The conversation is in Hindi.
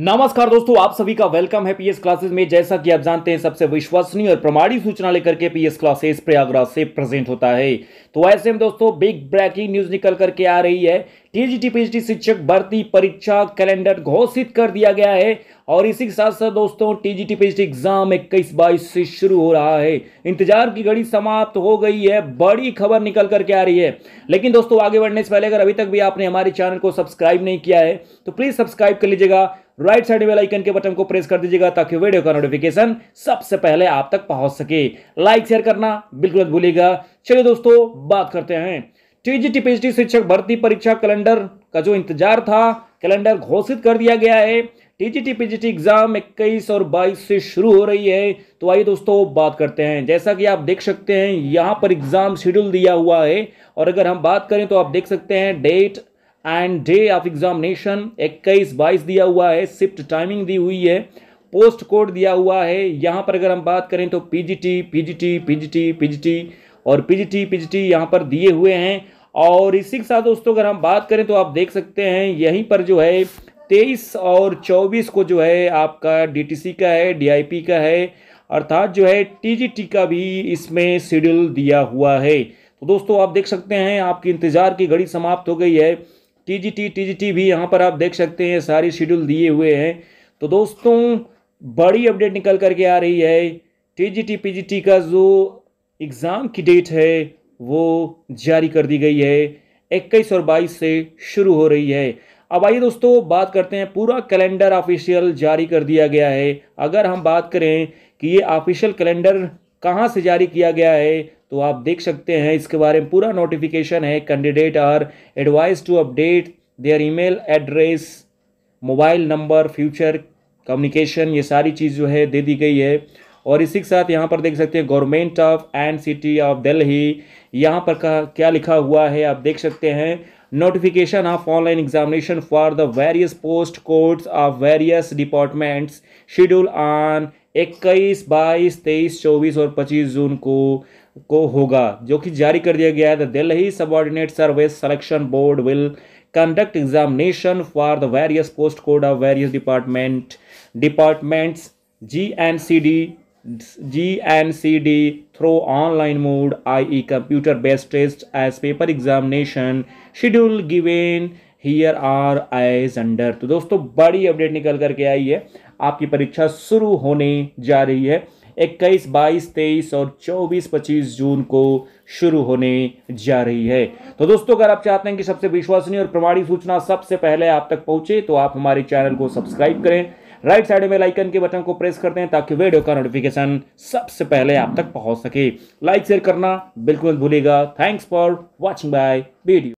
नमस्कार दोस्तों आप सभी का वेलकम है पीएस क्लासेस में जैसा कि आप जानते हैं सबसे विश्वसनीय और प्रमाणित सूचना लेकर के पीएस क्लासेस प्रयागराज से प्रेजेंट होता है तो ऐसे में दोस्तों बिग ब्रेकिंग न्यूज निकल करके आ रही है टीजीटी पीजीटी शिक्षक भर्ती परीक्षा कैलेंडर घोषित कर दिया गया है और इसी के साथ साथ दोस्तों टीजीटी पीजीटी एग्जाम इक्कीस बाईस से शुरू हो रहा है इंतजार की घड़ी समाप्त हो गई है बड़ी खबर निकल करके आ रही है लेकिन दोस्तों आगे बढ़ने से पहले अगर अभी तक भी आपने हमारे चैनल को सब्सक्राइब नहीं किया है तो प्लीज सब्सक्राइब कर लीजिएगा राइट साइड बेल आइकन के बटन को प्रेस कर दीजिएगा ताकि वीडियो का नोटिफिकेशन सबसे पहले आप तक पहुंच सके लाइक शेयर करना बिल्कुल मत भूलिएगा चलिए दोस्तों बात करते हैं टीजीटी पीएचडी शिक्षक भर्ती परीक्षा कैलेंडर का जो इंतजार था कैलेंडर घोषित कर दिया गया है टीजीटी पीजीटी एग्जाम इक्कीस और बाईस से शुरू हो रही है तो आइए दोस्तों बात करते हैं जैसा कि आप देख सकते हैं यहाँ पर एग्जाम शेड्यूल दिया हुआ है और अगर हम बात करें तो आप देख सकते हैं date and day of examination इक्कीस बाईस दिया हुआ है शिफ्ट टाइमिंग दी हुई है पोस्ट कोड दिया हुआ है यहाँ पर अगर हम बात करें तो पीजीटी पीजीटी पीजीटी पीजीटी और पीजीटी पीजीटी यहाँ पर दिए हुए हैं और इसी के साथ दोस्तों अगर हम बात करें तो आप देख सकते हैं यहीं पर जो है तेईस और चौबीस को जो है आपका सी का है पी का है अर्थात जो है टी का भी इसमें शेड्यूल दिया हुआ है तो दोस्तों आप देख सकते हैं आपकी इंतज़ार की घड़ी समाप्त हो गई है टीजीटी टीजीटी भी यहाँ पर आप देख सकते हैं सारी शेड्यूल दिए हुए हैं तो दोस्तों बड़ी अपडेट निकल करके आ रही है टीजीटी पीजीटी का जो एग्ज़ाम की डेट है वो जारी कर दी गई है इक्कीस और बाईस से शुरू हो रही है अब आइए दोस्तों बात करते हैं पूरा कैलेंडर ऑफिशियल जारी कर दिया गया है अगर हम बात करें कि ये ऑफिशियल कैलेंडर कहाँ से जारी किया गया है तो आप देख सकते हैं इसके बारे में पूरा नोटिफिकेशन है candidate are advised to update their email address mobile number future communication ये सारी चीज़ जो है दे दी गई है और इसी के साथ यहाँ पर देख सकते हैं government of and city of Delhi यहाँ पर का क्या लिखा हुआ है आप देख सकते हैं notification of online examination for the various post codes of various departments schedule on इक्कीस बाईस तेईस चौबीस और पच्चीस जून को को होगा जो कि जारी कर दिया गया है Delhi subordinate service selection board will conduct examination for the various post code of various department departments G N C D G N C D online mode i e computer based test as paper examination schedule given here are as under तो दोस्तों बड़ी अपडेट निकल करके आई है आपकी परीक्षा शुरू होने जा रही है इक्कीस बाईस तेईस और चौबीस पच्चीस जून को शुरू होने जा रही है तो दोस्तों अगर आप चाहते हैं कि सबसे विश्वसनीय और प्रमाणिक सूचना सबसे पहले आप तक पहुंचे तो आप हमारे चैनल को सब्सक्राइब करें राइट साइड में लाइकन के बटन को प्रेस कर दें ताकि वीडियो का नोटिफिकेशन सबसे पहले आप तक पहुंच सके लाइक शेयर करना बिल्कुल भूलेगा thanks for watching bye video